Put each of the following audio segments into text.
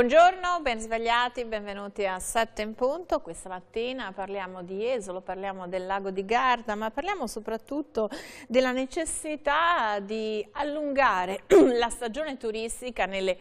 Buongiorno, ben svegliati, benvenuti a 7 in punto. Questa mattina parliamo di Esolo, parliamo del lago di Garda, ma parliamo soprattutto della necessità di allungare la stagione turistica nelle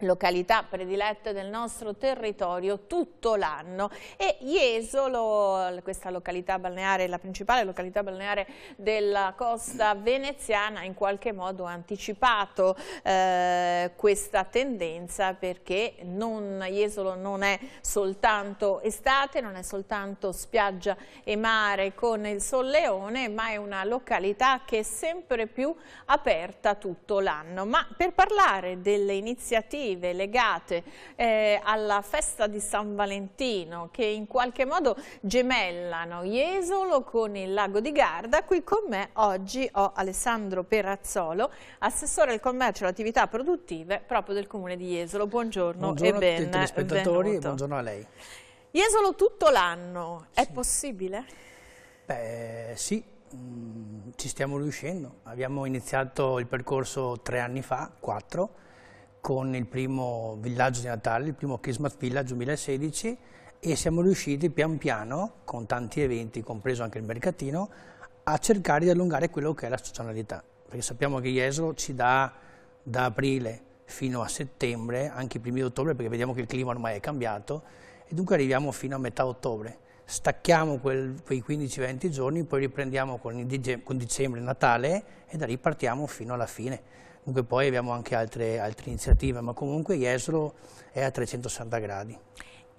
località predilette del nostro territorio tutto l'anno e Jesolo, questa località balneare, la principale località balneare della costa veneziana, in qualche modo ha anticipato eh, questa tendenza perché non, Jesolo non è soltanto estate, non è soltanto spiaggia e mare con il solleone, ma è una località che è sempre più aperta tutto l'anno. Ma per parlare delle iniziative festive legate eh, alla festa di San Valentino che in qualche modo gemellano Jesolo con il lago di Garda. Qui con me oggi ho Alessandro Perazzolo, assessore al commercio e alle attività produttive proprio del comune di Jesolo. Buongiorno, buongiorno e ben Buongiorno a tutti gli spettatori lei. Jesolo tutto l'anno, sì. è possibile? Beh sì, mm, ci stiamo riuscendo. Abbiamo iniziato il percorso tre anni fa, quattro, con il primo villaggio di Natale, il primo Christmas Village 2016 e siamo riusciti pian piano, con tanti eventi, compreso anche il mercatino, a cercare di allungare quello che è la stagionalità, perché sappiamo che Jesolo ci dà da aprile fino a settembre, anche i primi di ottobre, perché vediamo che il clima ormai è cambiato, e dunque arriviamo fino a metà ottobre. Stacchiamo quel, quei 15-20 giorni, poi riprendiamo con, con dicembre, Natale e da lì partiamo fino alla fine. Comunque poi abbiamo anche altre, altre iniziative, ma comunque Jesolo è a 360 gradi.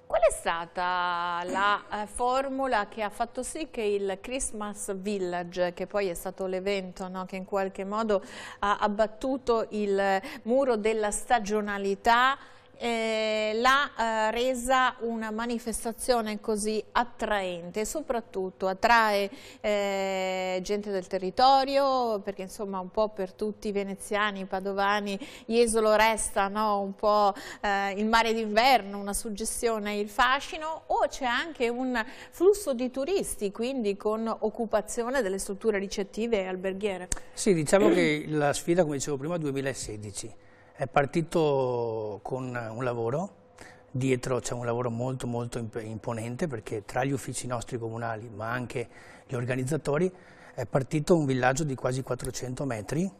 Qual è stata la eh, formula che ha fatto sì che il Christmas Village, che poi è stato l'evento no, che in qualche modo ha abbattuto il muro della stagionalità, eh, l'ha eh, resa una manifestazione così attraente soprattutto attrae eh, gente del territorio perché insomma un po' per tutti i veneziani, i padovani, Jesolo resta no? un po' eh, il mare d'inverno, una suggestione, il fascino o c'è anche un flusso di turisti quindi con occupazione delle strutture ricettive e alberghiere? Sì, diciamo che la sfida come dicevo prima è 2016 è partito con un lavoro, dietro c'è un lavoro molto molto imponente perché tra gli uffici nostri comunali ma anche gli organizzatori è partito un villaggio di quasi 400 metri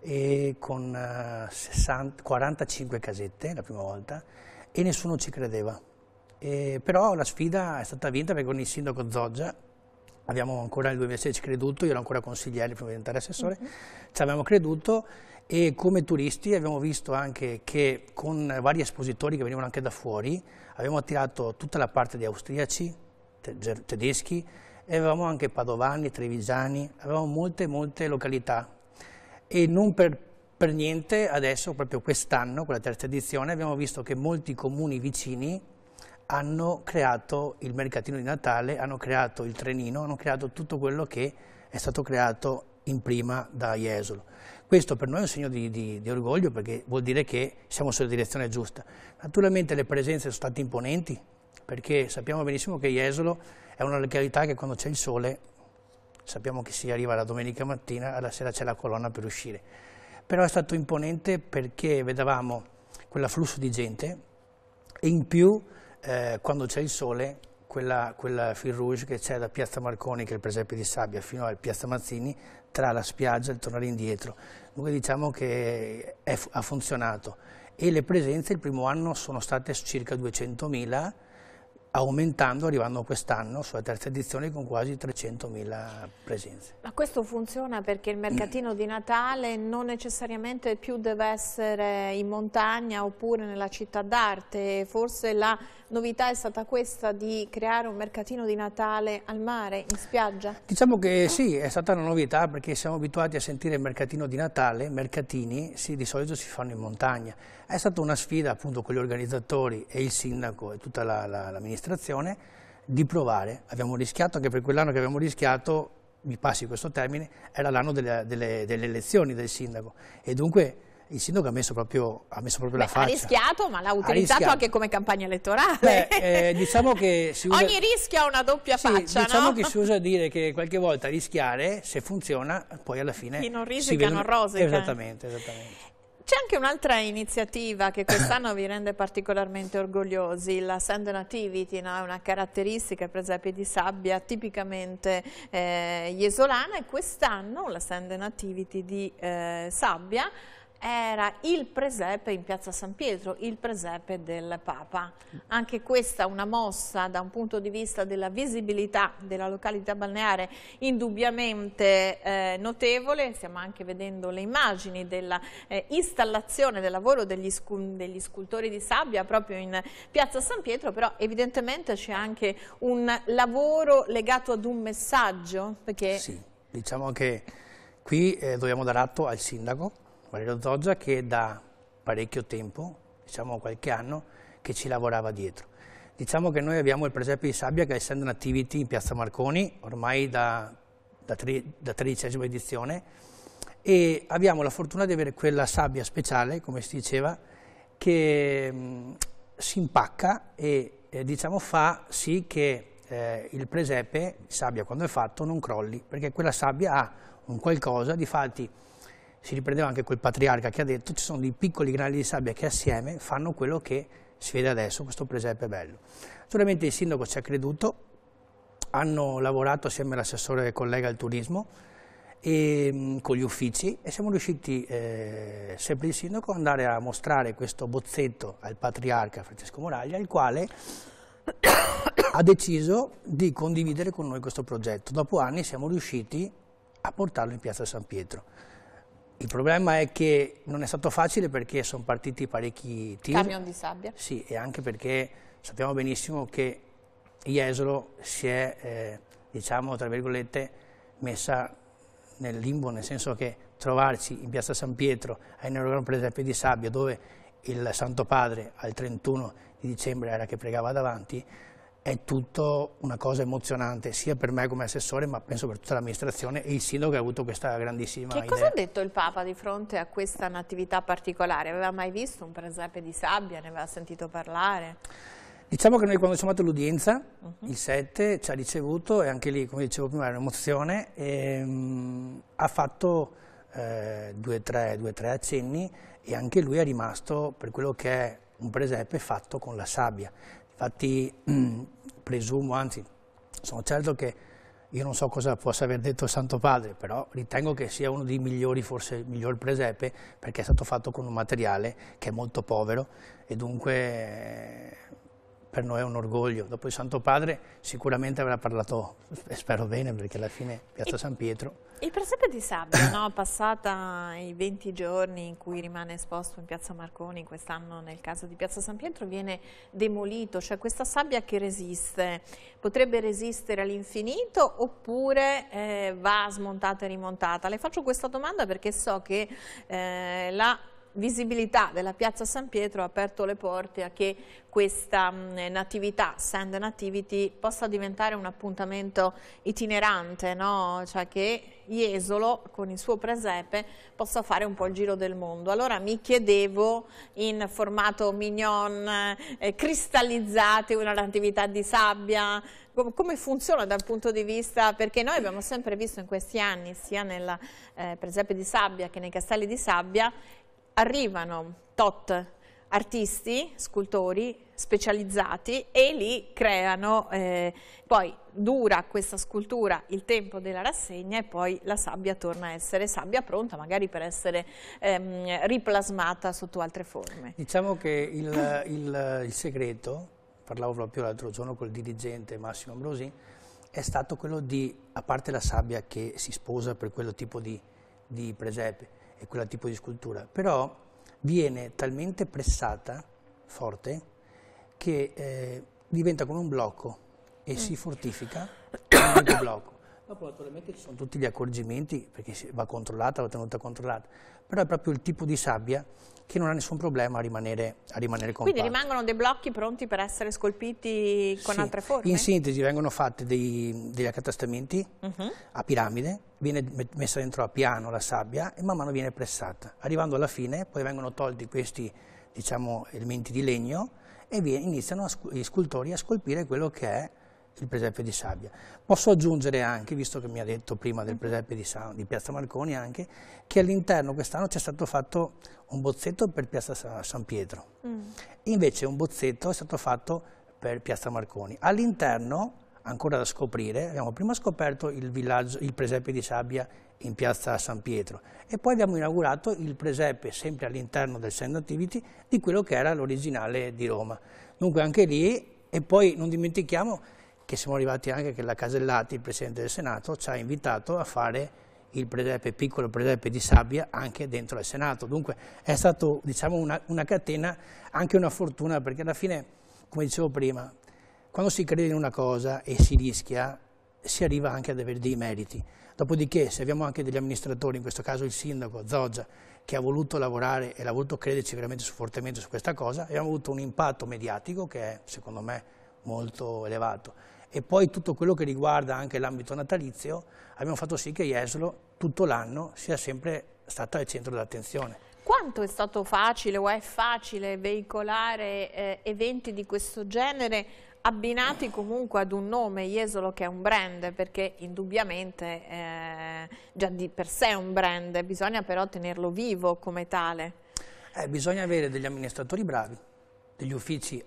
e con 60, eh, 45 casette la prima volta e nessuno ci credeva. E però la sfida è stata vinta perché con il sindaco Zoggia abbiamo ancora nel 2016 creduto, io ero ancora consigliere prima di diventare assessore, mm -hmm. ci abbiamo creduto e come turisti abbiamo visto anche che con vari espositori che venivano anche da fuori abbiamo attirato tutta la parte di austriaci, tedeschi e avevamo anche padovani, trevigiani, avevamo molte molte località e non per, per niente adesso, proprio quest'anno, con la terza edizione, abbiamo visto che molti comuni vicini hanno creato il mercatino di Natale, hanno creato il trenino, hanno creato tutto quello che è stato creato in prima da Jesolo. Questo per noi è un segno di, di, di, orgoglio perché vuol dire che siamo sulla direzione giusta. Naturalmente le presenze sono state imponenti perché sappiamo benissimo che Jesolo è una località che quando c'è il sole sappiamo che si arriva la domenica mattina, alla sera c'è la colonna per uscire. Però è stato imponente perché vedevamo quell'afflusso di gente e in più eh, quando c'è il sole quella, quella fil rouge che c'è da Piazza Marconi, che è il presepe di sabbia, fino a Piazza Mazzini, tra la spiaggia e il tornare indietro. Dunque diciamo che è, ha funzionato e le presenze il primo anno sono state circa 200.000 aumentando, arrivando quest'anno sulla terza edizione con quasi 300.000 presenze. Ma questo funziona perché il mercatino di Natale non necessariamente più deve essere in montagna oppure nella città d'arte, forse la novità è stata questa di creare un mercatino di Natale al mare, in spiaggia? Diciamo che sì, è stata una novità perché siamo abituati a sentire il mercatino di Natale, mercatini sì, di solito si fanno in montagna. È stata una sfida appunto con gli organizzatori e il sindaco e tutta l'amministrazione la, la, di provare. Abbiamo rischiato anche per quell'anno che abbiamo rischiato, mi passi questo termine, era l'anno delle, delle, delle elezioni del sindaco e dunque il sindaco ha messo proprio, ha messo proprio Beh, la faccia. Ha rischiato, ma l'ha utilizzato anche come campagna elettorale. Beh, eh, diciamo che si usa... Ogni rischio ha una doppia sì, faccia, diciamo no? che si usa dire che qualche volta rischiare, se funziona, poi alla fine... Chi non risica vede... non rosica. Eh. Esattamente, esattamente. C'è anche un'altra iniziativa che quest'anno vi rende particolarmente orgogliosi, la Sand Nativity, no? una caratteristica per a piedi sabbia tipicamente eh, jesolana e quest'anno la Sand Nativity di eh, sabbia era il presepe in piazza San Pietro, il presepe del Papa. Anche questa una mossa da un punto di vista della visibilità della località balneare indubbiamente eh, notevole, stiamo anche vedendo le immagini dell'installazione eh, del lavoro degli, scu degli, scultori di sabbia proprio in piazza San Pietro, però evidentemente c'è anche un lavoro legato ad un messaggio. Perché... Sì, diciamo che qui eh, dobbiamo dare atto al sindaco Valerio Zoggia che da parecchio tempo, diciamo qualche anno, che ci lavorava dietro. Diciamo che noi abbiamo il presepe di sabbia che essendo in activity in Piazza Marconi, ormai da, da, tri, da tredicesima edizione, e abbiamo la fortuna di avere quella sabbia speciale, come si diceva, che mh, si impacca e eh, diciamo, fa sì che eh, il presepe, sabbia quando è fatto, non crolli, perché quella sabbia ha un qualcosa, di fatti si riprendeva anche quel patriarca che ha detto ci sono dei piccoli grani di sabbia che assieme fanno quello che si vede adesso, questo presepe bello. Naturalmente il sindaco ci ha creduto, hanno lavorato assieme all'assessore collega al turismo e, ehm, con gli uffici e siamo riusciti, eh, sempre il sindaco, ad andare a mostrare questo bozzetto al patriarca Francesco Moraglia, il quale ha deciso di condividere con noi questo progetto. Dopo anni siamo riusciti a portarlo in piazza San Pietro. Il problema è che non è stato facile perché sono partiti parecchi tir. Camion di sabbia. Sì, e anche perché sappiamo benissimo che Iesolo si è, eh, diciamo, tra virgolette, messa nel limbo, nel senso che trovarci in piazza San Pietro a inaugurare un presepe di sabbia dove il Santo Padre al 31 di dicembre era che pregava davanti, è tutto una cosa emozionante sia per me come assessore ma penso per tutta l'amministrazione e il sindaco che ha avuto questa grandissima Che cosa ha detto il Papa di fronte a questa natività particolare? Aveva mai visto un presepe di sabbia? Ne aveva sentito parlare? Diciamo che noi quando siamo andati all'udienza, uh mhm. -huh. il 7, ci ha ricevuto e anche lì, come dicevo prima, era un'emozione, um, ha fatto eh, due o tre, tre accenni e anche lui è rimasto per quello che è un presepe fatto con la sabbia. Infatti mm, presumo, anzi sono certo che io non so cosa possa aver detto il Santo Padre, però ritengo che sia uno dei migliori, forse il miglior presepe, perché è stato fatto con un materiale che è molto povero e dunque per noi è un orgoglio. Dopo il Santo Padre sicuramente avrà parlato, spero bene, perché alla fine Piazza e, San Pietro... Il presepe di sabbia, no? passata i 20 giorni in cui rimane esposto in Piazza Marconi, quest'anno nel caso di Piazza San Pietro viene demolito, cioè questa sabbia che resiste, potrebbe resistere all'infinito oppure eh, va smontata e rimontata? Le faccio questa domanda perché so che eh, la visibilità della piazza San Pietro ha aperto le porte a che questa mm, natività, Sand Nativity, possa diventare un appuntamento itinerante, no? cioè che Jesolo con il suo presepe possa fare un po' il giro del mondo. Allora mi chiedevo in formato mignon, eh, cristallizzati, una natività di sabbia, come funziona dal punto di vista, perché noi abbiamo sempre visto in questi anni, sia nel eh, presepe di sabbia che nei castelli di sabbia, arrivano tot artisti, scultori specializzati e lì creano, eh, poi dura questa scultura il tempo della rassegna e poi la sabbia torna a essere sabbia pronta magari per essere ehm, riplasmata sotto altre forme. Diciamo che il, il, il segreto, parlavo proprio l'altro giorno col dirigente Massimo Ambrosi, è stato quello di, a parte la sabbia che si sposa per quello tipo di, di presepe, e quel tipo di scultura, però viene talmente pressata forte che eh, diventa come un blocco e mm. si fortifica come un blocco. Dopo naturalmente ci sono tutti gli accorgimenti, perché va controllata, va tenuta controllata, però è proprio il tipo di sabbia che non ha nessun problema a rimanere, a rimanere Quindi rimangono dei blocchi pronti per essere scolpiti con sì. altre forme? In sintesi vengono fatti dei, degli accatastamenti uh mhm. -huh. a piramide, viene messa dentro a piano la sabbia e man mano viene pressata. Arrivando alla fine poi vengono tolti questi diciamo, elementi di legno e iniziano a, gli scultori a scolpire quello che è il presepe di sabbia. Posso aggiungere anche, visto che mi ha detto prima del presepe di, Sa di Piazza Marconi, anche, che all'interno quest'anno c'è stato fatto un bozzetto per Piazza San Pietro, mm. invece un bozzetto è stato fatto per Piazza Marconi. All'interno, ancora da scoprire, abbiamo prima scoperto il, villaggio, il presepe di sabbia in piazza San Pietro e poi abbiamo inaugurato il presepe sempre all'interno del Sand Activity di quello che era l'originale di Roma. Dunque anche lì, e poi non dimentichiamo che siamo arrivati anche che la Casellati, il Presidente del Senato, ci ha invitato a fare il presepe, piccolo presepe di sabbia anche dentro al Senato. Dunque è stata diciamo, una, una, catena, anche una fortuna, perché alla fine, come dicevo prima, quando si crede in una cosa e si rischia, si arriva anche ad avere dei meriti. Dopodiché, se abbiamo anche degli amministratori, in questo caso il sindaco Zoggia, che ha voluto lavorare e ha voluto crederci veramente fortemente su questa cosa, abbiamo avuto un impatto mediatico che è, secondo me, molto elevato e poi tutto quello che riguarda anche l'ambito natalizio, abbiamo fatto sì che Jesolo tutto l'anno sia sempre stata al centro dell'attenzione. Quanto è stato facile o è facile veicolare eh, eventi di questo genere abbinati comunque ad un nome, Jesolo che è un brand, perché indubbiamente eh, già di per sé è un brand, bisogna però tenerlo vivo come tale. Eh, bisogna avere degli amministratori bravi, degli uffici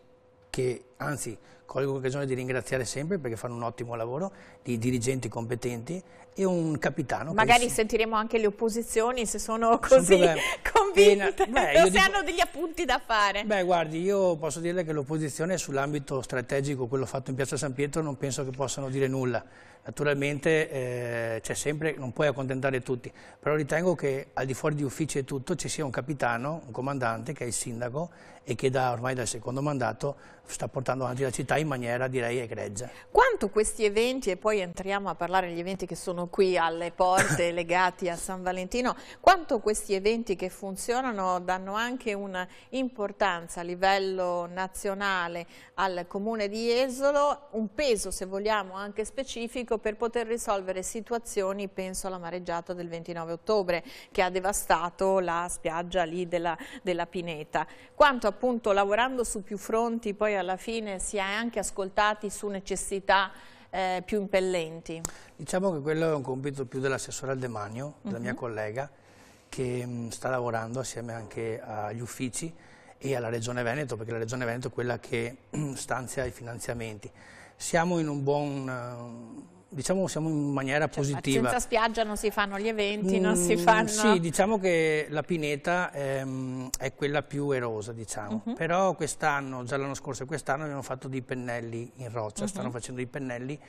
che anzi colgo l'occasione di ringraziare sempre perché fanno un ottimo lavoro, di dirigenti competenti e un capitano. Magari si... sentiremo anche le opposizioni se sono così convinte, beh, o se dico... hanno degli appunti da fare. Beh guardi, io posso dirle che l'opposizione sull'ambito strategico, quello fatto in Piazza San Pietro, non penso che possano dire nulla. Naturalmente eh, c'è sempre, non puoi accontentare tutti, però ritengo che al di fuori di uffici e tutto ci sia un capitano, un comandante che è il sindaco e che da, ormai dal secondo mandato sta portando avanti la città in maniera direi egregia. Quanto questi eventi, e poi entriamo a parlare degli eventi che sono qui alle porte legati a San Valentino, quanto questi eventi che funzionano danno anche un'importanza a livello nazionale al comune di Esolo, un peso se vogliamo anche specifico per poter risolvere situazioni, penso alla mareggiata del 29 ottobre che ha devastato la spiaggia lì della, della Pineta. Quanto appunto lavorando su più fronti poi alla fine si è anche ascoltati su necessità eh, più impellenti? Diciamo che quello è un compito più dell'assessore Aldemagno, della uh -huh. mia mhm. collega, che mh, mm, sta lavorando assieme anche agli uffici e alla Regione Veneto, perché la Regione Veneto è quella che stanzia i finanziamenti. Siamo in un buon ehm, diciamo siamo in maniera cioè, positiva. Senza spiaggia non si fanno gli eventi, mm, non si mm, fanno... Sì, diciamo che la pineta ehm, è quella più erosa, diciamo. Uh mhm. -huh. Però quest'anno, già l'anno scorso e quest'anno abbiamo fatto dei pennelli in roccia, uh mhm. -huh. stanno facendo dei pennelli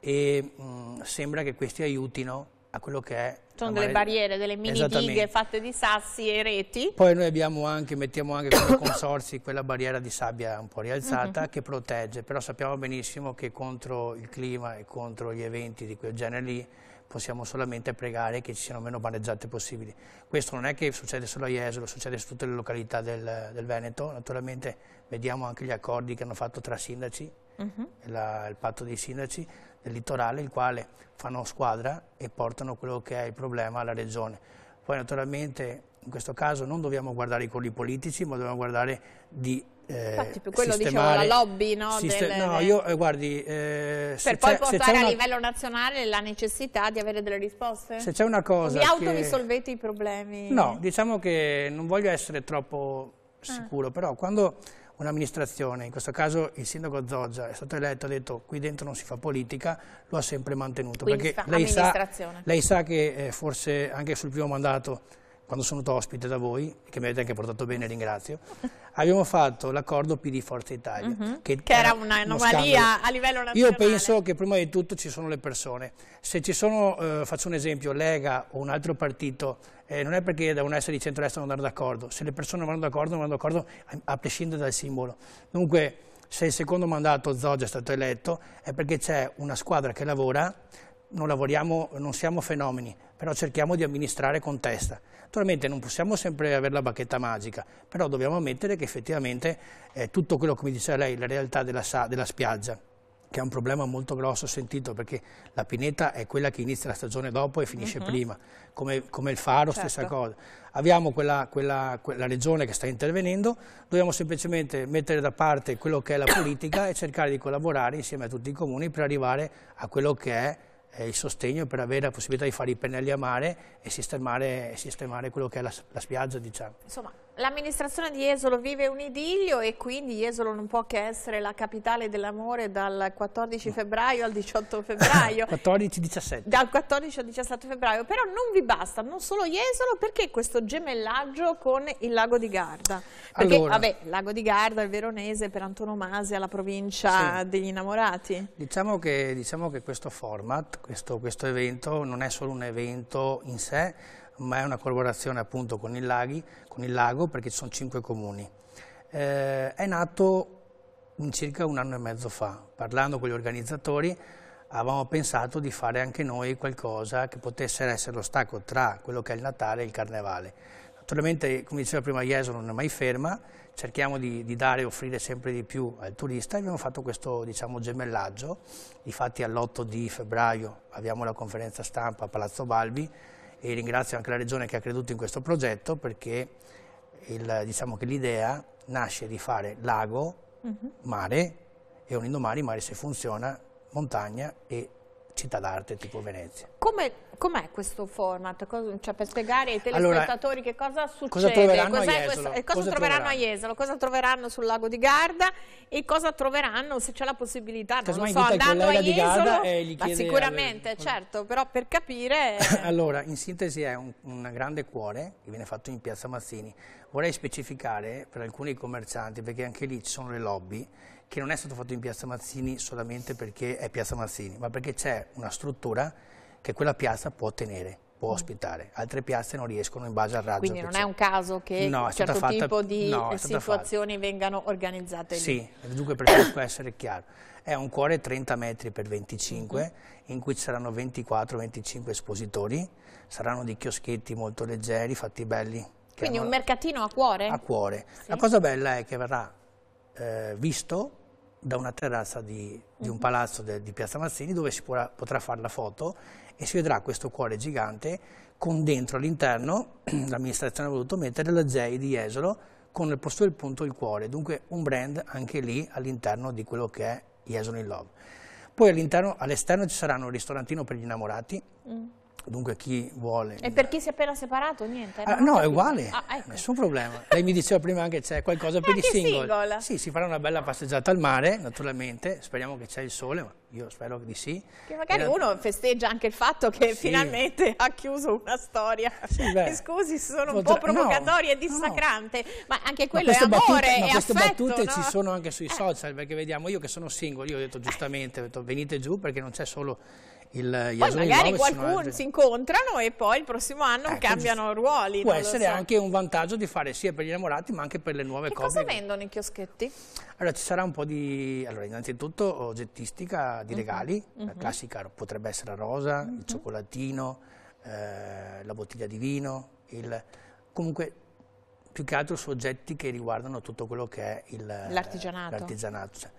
e mh, mm, sembra che questi aiutino a quello che è... Sono delle barriere, delle mini dighe fatte di sassi e reti. Poi noi abbiamo anche, mettiamo anche come consorsi quella barriera di sabbia un po' rialzata mm -hmm. che protegge, però sappiamo benissimo che contro il clima e contro gli eventi di quel genere lì possiamo solamente pregare che ci siano meno vaneggiate possibili. Questo non è che succede solo a Jesolo, succede su tutte le località del, del Veneto, naturalmente vediamo anche gli accordi che hanno fatto tra sindaci uh mhm. -huh. la, il patto dei sindaci del litorale, il quale fanno squadra e portano quello che è il problema alla regione. Poi naturalmente in questo caso non dobbiamo guardare i colli politici, ma dobbiamo guardare di eh, Infatti, per quello dicevo la lobby, no? Delle, no, io eh, guardi. Eh, per poi portare una... a livello nazionale la necessità di avere delle risposte? Se c'è una cosa. Vi autorisolvete che... i problemi? No, diciamo che non voglio essere troppo ah. sicuro, ah. però quando un'amministrazione, in questo caso il sindaco Zoggia è stato eletto, ha detto qui dentro non si fa politica, lo ha sempre mantenuto. Quindi perché lei sa, lei sa, che eh, forse anche sul primo mandato, quando sono stato ospite da voi, che mi avete anche portato bene, ringrazio, abbiamo fatto l'accordo PD Forza Italia. Mm -hmm. che, che, era, era un'anomalia a livello nazionale. Io penso che prima di tutto ci sono le persone. Se ci sono, eh, faccio un esempio, Lega o un altro partito eh, non è perché devono essere di centro-est non andare d'accordo, se le persone vanno d'accordo vanno d'accordo a prescindere dal simbolo. Dunque se il secondo mandato Zoggia è stato eletto è perché c'è una squadra che lavora, non lavoriamo, non siamo fenomeni, però cerchiamo di amministrare con testa. Naturalmente non possiamo sempre avere la bacchetta magica, però dobbiamo ammettere che effettivamente è eh, tutto quello, che mi diceva lei, la realtà della, della spiaggia, che è un problema molto grosso, sentito, perché la pineta è quella che inizia la stagione dopo e finisce mm -hmm. prima, come, come, il faro, certo. stessa cosa. Abbiamo quella, quella, quella, regione che sta intervenendo, dobbiamo semplicemente mettere da parte quello che è la politica e cercare di collaborare insieme a tutti i comuni per arrivare a quello che è eh, il sostegno per avere la possibilità di fare i pennelli a mare e sistemare, sistemare quello che è la, la spiaggia, diciamo. Insomma, L'amministrazione di Jesolo vive un idillio e quindi Jesolo non può che essere la capitale dell'amore dal 14 febbraio al 18 febbraio. 14-17. Dal 14 al 17 febbraio, però non vi basta, non solo Jesolo, perché questo gemellaggio con il lago di Garda? Perché, allora, vabbè, il lago di Garda è il veronese per antonomasia, la provincia sì. degli innamorati. Diciamo che, diciamo che questo format, questo, questo evento, non è solo un evento in sé, ma è una collaborazione appunto con il, Laghi, con il lago perché ci sono cinque comuni. Eh, è nato circa un anno e mezzo fa, parlando con gli organizzatori avevamo pensato di fare anche noi qualcosa che potesse essere lo stacco tra quello che è il Natale e il Carnevale. Naturalmente, come diceva prima Jeso, non è mai ferma, cerchiamo di, di dare e offrire sempre di più al turista e abbiamo fatto questo diciamo, gemellaggio. infatti all'8 di febbraio abbiamo la conferenza stampa a Palazzo Balbi, e ringrazio anche la Regione che ha creduto in questo progetto perché il, diciamo l'idea nasce di fare lago, uh mhm. -huh. mare e un indomani mare se funziona montagna e città d'arte tipo Venezia. Come com'è questo format? Cosa, cioè, per spiegare ai telespettatori allora, che cosa succede, cosa troveranno, a Jesolo? Cosa cosa troveranno a Jesolo, cosa troveranno sul lago di Garda e cosa troveranno se c'è la possibilità, non lo so, andando a Jesolo, ma sicuramente, alle... certo, però per capire... allora, in sintesi è un, un grande cuore che viene fatto in Piazza Mazzini. Vorrei specificare per alcuni commercianti, perché anche lì ci sono le lobby, che non è stato fatto in Piazza Mazzini solamente perché è Piazza Mazzini, ma perché c'è una struttura che quella piazza può tenere può mm. ospitare, altre piazze non riescono in base al raggio. Quindi non è un caso che no, un certo fatta, tipo di no, situazioni fatta. vengano organizzate lì. Sì, dunque preferisco essere chiaro. È un cuore 30 metri per 25 mm -hmm. in cui ci saranno 24-25 espositori, saranno dei chioschetti molto leggeri, fatti belli. Quindi hanno... un mercatino a cuore? A cuore. Sì. La cosa bella è che verrà eh, visto da una terrazza di, di un mm-hmm. palazzo de, di Piazza Mazzini dove si può, potrà fare la foto e si vedrà questo cuore gigante con dentro all'interno, l'amministrazione ha voluto mettere la ZEI di Jesolo con il posto del punto il cuore, dunque un brand anche lì all'interno di quello che è Jesolo in Love. Poi all'esterno all ci saranno un ristorantino per gli innamorati, mm Dunque chi vuole... E per chi si è appena separato niente? Ah, no, è uguale, ah, ecco. nessun problema. Lei mi diceva prima anche che c'è qualcosa per ah, i single. single. Sì, si farà una bella passeggiata al mare, naturalmente, speriamo che c'è il sole, ma io spero di sì. Che magari Era... uno festeggia anche il fatto che sì. finalmente ha chiuso una storia. Sì, beh, Scusi, sono potrà... un po' provocatorio no, e dissacrante, no. ma anche quello ma è amore, battute, è ma queste affetto, battute no? ci sono anche sui eh. social, perché vediamo io che sono single, io ho detto giustamente, ho detto venite giù perché non c'è solo il, poi magari qualcuno si incontrano e poi il prossimo anno ecco, cambiano giusto. ruoli. Può essere so. anche un vantaggio di fare sia per gli innamorati ma anche per le nuove che coppie. Cosa vendono i chioschetti? Allora ci sarà un po' di, allora innanzitutto oggettistica di mhm. regali, uh -huh. la mhm. classica potrebbe essere la rosa, uh -huh. il mhm. cioccolatino, eh, la bottiglia di vino, il, comunque più che altro soggetti che riguardano tutto quello che è l'artigianato cioè,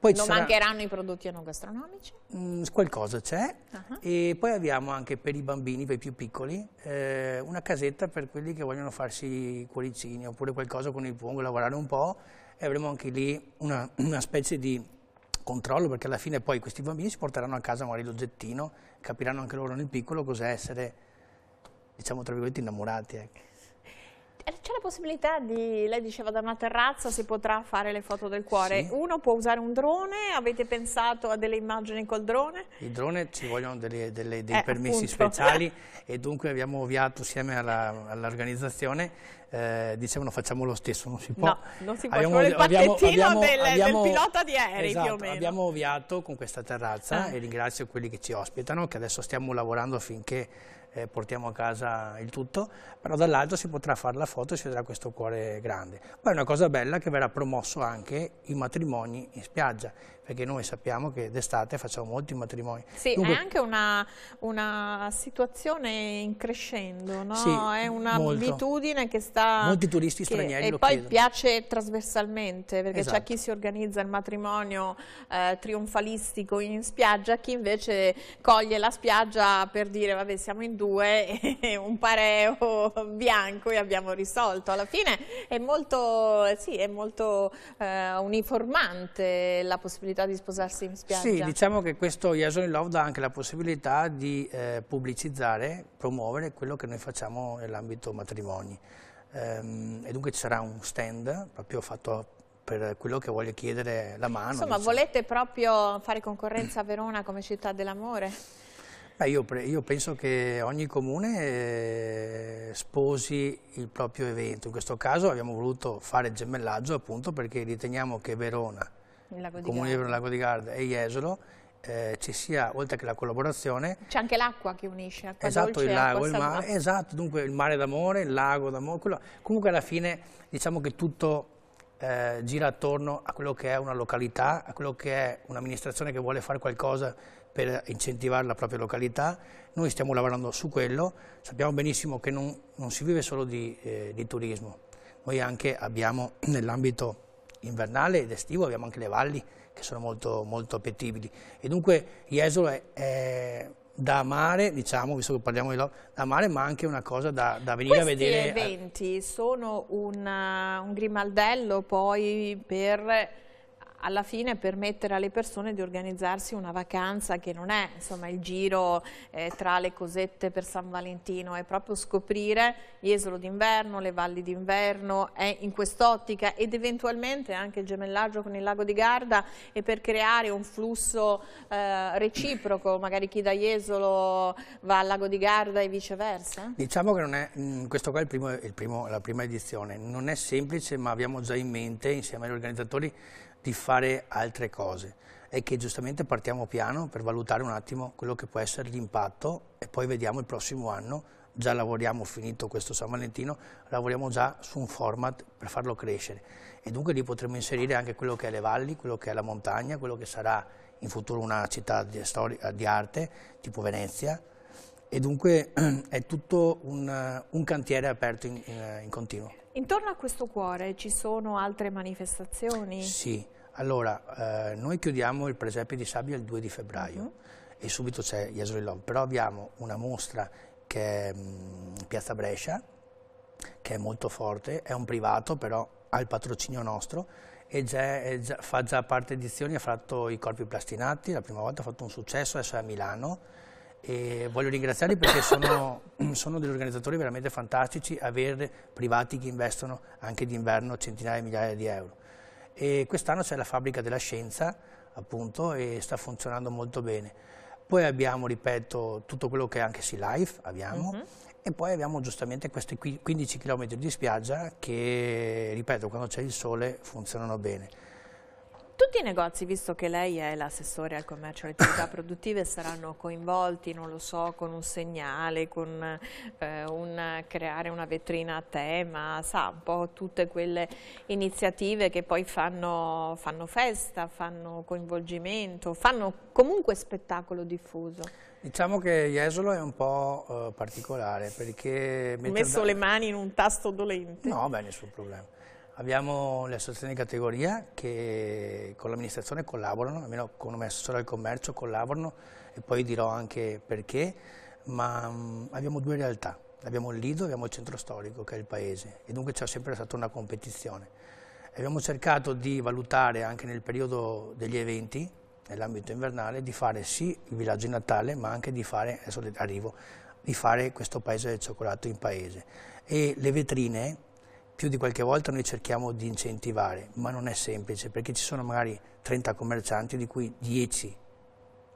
poi non sarà... mancheranno i prodotti enogastronomici? Mm, qualcosa c'è. Uh -huh. E poi abbiamo anche per i bambini, per i più piccoli, eh, una casetta per quelli che vogliono farsi cuoricini oppure qualcosa con il pongo, lavorare un po' e avremo anche lì una, una specie di controllo perché alla fine poi questi bambini si porteranno a casa magari l'oggettino, capiranno anche loro nel piccolo cos'è essere, diciamo tra virgolette, innamorati. Ecco. Eh, c'è la possibilità di, lei diceva da una terrazza si potrà fare le foto del cuore, sì. uno può usare un drone, avete pensato a delle immagini col drone? Il drone ci vogliono delle, delle, dei eh, permessi appunto. speciali e dunque abbiamo ovviato insieme all'organizzazione, all eh, dicevano facciamo lo stesso, non si può. No, non si può, abbiamo, con il pacchettino abbiamo, del, abbiamo, del, pilota di aerei esatto, più o esatto, meno. Abbiamo ovviato con questa terrazza ah. e ringrazio quelli che ci ospitano che adesso stiamo lavorando affinché eh, portiamo a casa il tutto, però dall'alto si potrà fare la foto e si vedrà questo cuore grande. Poi è una cosa bella che verrà promosso anche i matrimoni in spiaggia, perché noi sappiamo che d'estate facciamo molti matrimoni. Sì, Dunque, è anche una, una, situazione in crescendo, no? sì, è un'abitudine che sta... Molti turisti stranieri e lo E poi chiedono. piace trasversalmente, perché esatto. c'è chi si organizza il matrimonio eh, trionfalistico in spiaggia, chi invece coglie la spiaggia per dire vabbè siamo in due, un pareo bianco e abbiamo risolto. Alla fine è molto, sì, è molto eh, uniformante la possibilità possibilità di sposarsi in spiaggia. Sì, diciamo che questo Yason in Love dà anche la possibilità di eh, pubblicizzare, promuovere quello che noi facciamo nell'ambito matrimoni. Ehm, e dunque ci sarà un stand proprio fatto per quello che voglio chiedere la mano. Insomma, diciamo. volete proprio fare concorrenza a Verona come città dell'amore? Beh, io, io, penso che ogni comune eh, sposi il proprio evento. In questo caso abbiamo voluto fare gemellaggio appunto perché riteniamo che Verona Comune per il Lago di Garda e Jesolo, eh, ci sia, oltre che la collaborazione... C'è anche l'acqua che unisce, acqua Esatto, dolce, il lago, il mare, esatto, dunque il mare d'amore, il lago d'amore, comunque alla fine diciamo che tutto eh, gira attorno a quello che è una località, a quello che è un'amministrazione che vuole fare qualcosa per incentivare la propria località, noi stiamo lavorando su quello, sappiamo benissimo che non, non si vive solo di, eh, di turismo, noi anche abbiamo nell'ambito invernale ed estivo, abbiamo anche le valli che sono molto, molto appetibili. E dunque Jesolo è, è da amare, diciamo, visto che parliamo di loro, da amare, ma anche una cosa da, da venire Questi a vedere. Questi eventi sono una, un grimaldello poi per alla fine permettere alle persone di organizzarsi una vacanza che non è insomma, il giro eh, tra le cosette per San Valentino, è proprio scoprire Jesolo d'inverno, le valli d'inverno, è in quest'ottica ed eventualmente anche il gemellaggio con il lago di Garda e per creare un flusso eh, reciproco, magari chi da Jesolo va al lago di Garda e viceversa? Diciamo che non è, mm, questo qua è il primo, il primo, la prima edizione, non è semplice ma abbiamo già in mente insieme agli organizzatori di fare altre cose e che giustamente partiamo piano per valutare un attimo quello che può essere l'impatto e poi vediamo il prossimo anno, già lavoriamo, finito questo San Valentino, lavoriamo già su un format per farlo crescere e dunque lì potremo inserire anche quello che è le valli, quello che è la montagna, quello che sarà in futuro una città di, storia, di arte tipo Venezia, e dunque è tutto un, un cantiere aperto in, in, in, continuo. Intorno a questo cuore ci sono altre manifestazioni? Sì, allora eh, noi chiudiamo il presepe di sabbia il 2 di febbraio mm e subito c'è Yasorilov, però abbiamo una mostra che è mh, mm, Piazza Brescia, che è molto forte, è un privato però ha il patrocinio nostro e già, è già, fa già parte edizioni, ha fatto i corpi plastinati, la prima volta ha fatto un successo, adesso è a Milano e voglio ringraziarli perché sono, sono, degli organizzatori veramente fantastici, avere privati che investono anche d'inverno centinaia di migliaia di euro. E quest'anno c'è la fabbrica della scienza appunto e sta funzionando molto bene. Poi abbiamo, ripeto, tutto quello che è anche Sea Life, abbiamo, mm -hmm. e poi abbiamo giustamente questi 15 km di spiaggia che, ripeto, quando c'è il sole funzionano bene. Tutti i negozi, visto che lei è l'assessore al commercio e alle attività produttive, saranno coinvolti, non lo so, con un segnale, con eh, un, creare una vetrina a tema, sa, un po' tutte quelle iniziative che poi fanno, fanno festa, fanno coinvolgimento, fanno comunque spettacolo diffuso. Diciamo che Jesolo è un po' eh, particolare perché... Ho messo da... le mani in un tasto dolente. No, beh, nessun problema Abbiamo le associazioni di categoria che con l'amministrazione collaborano, almeno con come assessore al commercio collaborano e poi dirò anche perché, ma abbiamo due realtà, abbiamo il Lido e abbiamo il centro storico che è il paese e dunque c'è sempre stata una competizione. Abbiamo cercato di valutare anche nel periodo degli eventi, nell'ambito invernale, di fare sì il villaggio di Natale ma anche di fare, adesso arrivo, di fare questo paese del cioccolato in paese e le vetrine più di qualche volta noi cerchiamo di incentivare, ma non è semplice perché ci sono magari 30 commercianti di cui 10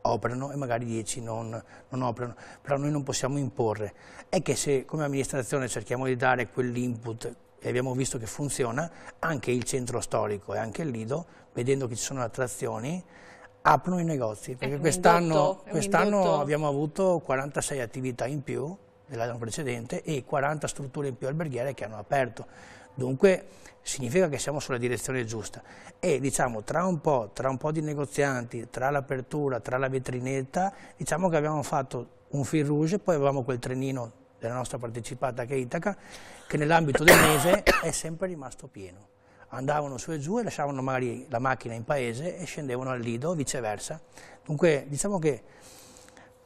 operano e magari 10 non, non, operano, però noi non possiamo imporre. È che se come amministrazione cerchiamo di dare quell'input e abbiamo visto che funziona, anche il centro storico e anche il Lido, vedendo che ci sono attrazioni, aprono i negozi, perché quest'anno quest abbiamo avuto 46 attività in più dell'anno precedente e 40 strutture in più alberghiere che hanno aperto. Dunque significa che siamo sulla direzione giusta e diciamo tra un po', tra un po' di negozianti, tra l'apertura, tra la vetrinetta, diciamo che abbiamo fatto un fil rouge, poi avevamo quel trenino della nostra partecipata che è Itaca, che nell'ambito del mese è sempre rimasto pieno. Andavano su e giù e lasciavano magari la macchina in paese e scendevano al Lido, viceversa. Dunque diciamo che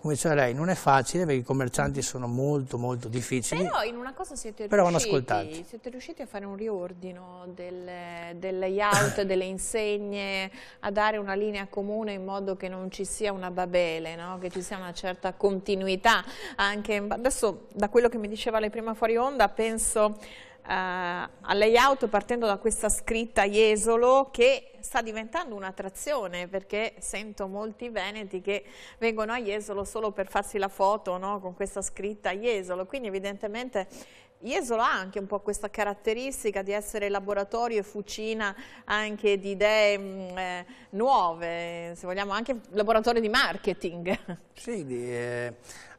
come diceva lei, non è facile perché i commercianti sono molto molto difficili. Però in una cosa siete, riusciti, siete riusciti, a fare un riordino del, del layout, delle insegne, a dare una linea comune in modo che non ci sia una babele, no? che ci sia una certa continuità. Anche, adesso da quello che mi diceva lei prima fuori onda penso... Uh, al layout partendo da questa scritta Jesolo che sta diventando un'attrazione perché sento molti veneti che vengono a Jesolo solo per farsi la foto no? con questa scritta Jesolo, quindi evidentemente Jesolo ha anche un po' questa caratteristica di essere laboratorio e fucina anche di idee mh, mm, eh, nuove, se vogliamo anche laboratorio di marketing. Sì, di, eh,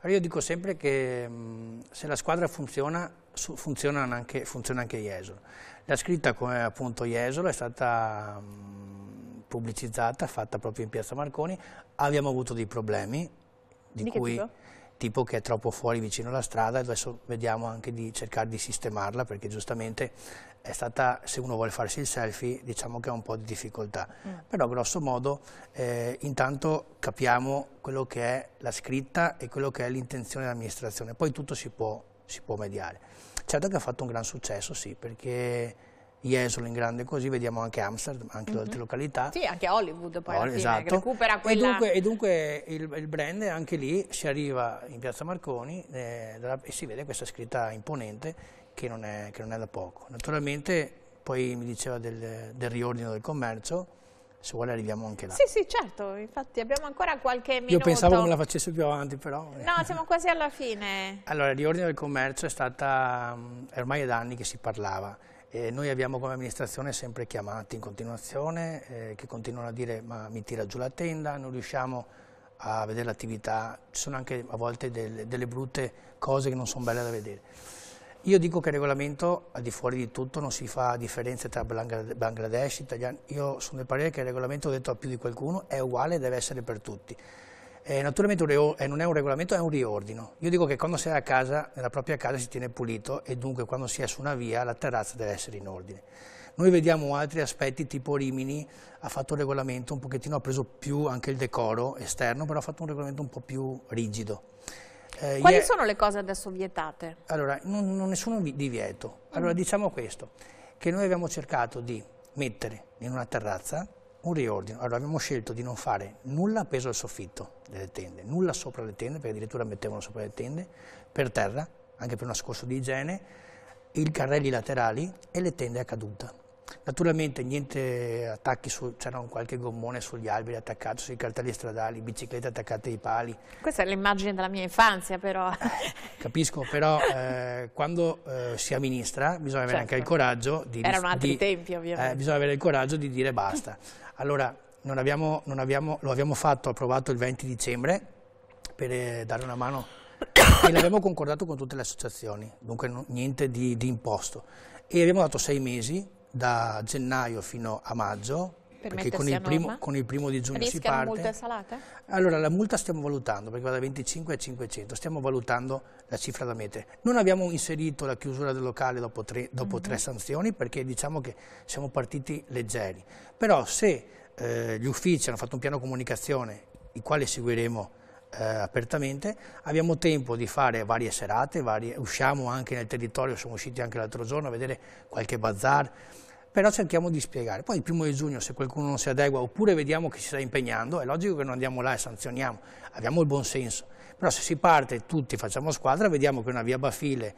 io dico sempre che mh, mm, se la squadra funziona, su, funziona anche, funziona anche Jesolo. La scritta come appunto Jesolo è stata pubblicizzata, fatta proprio in piazza Marconi, abbiamo avuto dei problemi, di, di cui tipo? tipo? che è troppo fuori vicino alla strada, adesso vediamo anche di cercare di sistemarla perché giustamente è stata, se uno vuole farsi il selfie diciamo che ha un po' di difficoltà, mm. però grosso modo eh, intanto capiamo quello che è la scritta e quello che è l'intenzione dell'amministrazione, poi tutto si può, si può mediare. Certo che ha fatto un gran successo, sì, perché Jesolo in grande così, vediamo anche Amsterdam, anche mm -hmm. altre località. Sì, anche Hollywood poi oh, alla esatto. recupera quella... E dunque, e dunque il, il, brand anche lì si arriva in Piazza Marconi eh, e si vede questa scritta imponente che non è, che non è da poco. Naturalmente poi mi diceva del, del riordino del commercio, se vuole arriviamo anche là. Sì, sì, certo, infatti abbiamo ancora qualche minuto. Io pensavo non la facesse più avanti, però... Eh. No, siamo quasi alla fine. Allora, il riordino del commercio è stata, mm, è ormai da anni che si parlava, e noi abbiamo come amministrazione sempre chiamati in continuazione, eh, che continuano a dire ma mi tira giù la tenda, non riusciamo a vedere l'attività, ci sono anche a volte delle, delle brutte cose che non sono belle da vedere. Io dico che il regolamento, al di fuori di tutto, non si fa differenze tra Bangladesh e italiani. Io sono del parere che il regolamento, ho detto a più di qualcuno, è uguale e deve essere per tutti. Eh, naturalmente non è un regolamento, è un riordino. Io dico che quando si è a casa, nella propria casa si tiene pulito e dunque quando si è su una via la terrazza deve essere in ordine. Noi vediamo altri aspetti tipo Rimini ha fatto un regolamento un pochettino, ha preso più anche il decoro esterno, però ha fatto un regolamento un po' più rigido. Eh, Quali sono le cose adesso vietate? Allora, non, non nessun divieto. Allora, mm. diciamo questo, che noi abbiamo cercato di mettere in una terrazza un riordino. Allora, abbiamo scelto di non fare nulla appeso al soffitto delle tende, nulla sopra le tende, perché addirittura mettevano sopra le tende, per terra, anche per un nascosto di igiene, i carrelli laterali e le tende a caduta. Naturalmente niente attacchi, c'era cioè, qualche gommone sugli alberi attaccato, sui cartelli stradali, biciclette attaccate ai pali. Questa è l'immagine della mia infanzia però. Eh, capisco, però eh, quando eh, si amministra bisogna avere certo. anche il certo. coraggio di... Erano altri di, tempi eh, ovviamente. Eh, bisogna avere il coraggio di dire basta. Allora, non abbiamo, non abbiamo, lo abbiamo fatto, approvato il 20 dicembre per eh, dare una mano e l'abbiamo concordato con tutte le associazioni, dunque no, niente di, di imposto. E abbiamo dato sei mesi da gennaio fino a maggio, perché con il, primo, con il, primo, di giugno Rischiano si parte. multa salata? Allora, la multa stiamo valutando, perché va da 25 a 500, stiamo valutando la cifra da mettere. Non abbiamo inserito la chiusura del locale dopo tre, dopo mm -hmm. tre mhm. sanzioni, perché diciamo che siamo partiti leggeri. Però se eh, gli uffici hanno fatto un piano comunicazione, il quale seguiremo eh, apertamente, abbiamo tempo di fare varie serate, varie, usciamo anche nel territorio, siamo usciti anche l'altro giorno a vedere qualche bazar, però cerchiamo di spiegare. Poi il primo di giugno se qualcuno non si adegua oppure vediamo che si sta impegnando, è logico che non andiamo là e sanzioniamo, abbiamo il buon senso, però se si parte tutti, facciamo squadra, vediamo che una via Bafile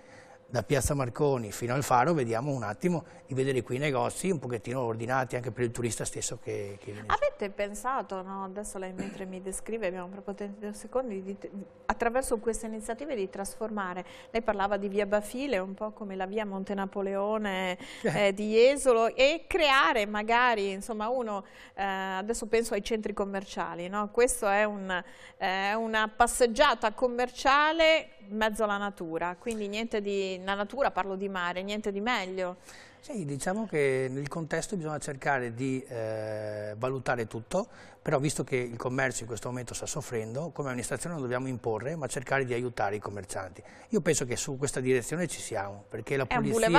da Piazza Marconi fino al Faro vediamo un attimo di vedere qui i negozi un pochettino ordinati anche per il turista stesso che, che viene. Avete pensato, no? adesso lei mentre mi descrive, abbiamo proprio 30 secondi, di, attraverso queste iniziative di trasformare, lei parlava di via Bafile, un po' come la via Monte Napoleone eh, di Jesolo e creare magari, insomma uno, eh, adesso penso ai centri commerciali, no? questa è un, eh, una passeggiata commerciale mezzo alla natura, quindi niente di, la natura parlo di mare, niente di meglio. Sì, diciamo che nel contesto bisogna cercare di eh, valutare tutto, però visto che il commercio in questo momento sta soffrendo, come amministrazione non dobbiamo imporre, ma cercare di aiutare i commercianti. Io penso che su questa direzione ci siamo, perché la pulizia,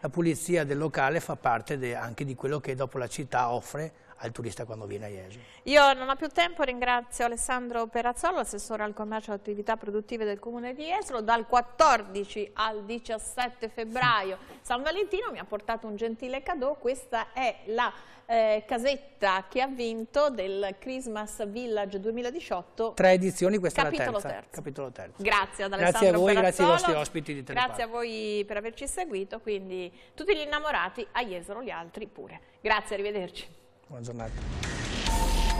la pulizia del locale fa parte de, anche di quello che dopo la città offre al turista quando viene a Iesi. Io non ho più tempo, ringrazio Alessandro Perazzolo, assessore al commercio e attività produttive del Comune di Esolo, dal 14 al 17 febbraio San Valentino mi ha portato un gentile cadeau, questa è la eh, casetta che ha vinto del del Christmas Village 2018. Tre edizioni, questa capitolo è la terza. Terzo. Capitolo terzo. Grazie ad Alessandro a voi, grazie ai vostri ospiti di Telepar. Grazie a voi per averci seguito, quindi tutti gli innamorati a Jesolo, gli altri pure. Grazie, arrivederci. Buona giornata.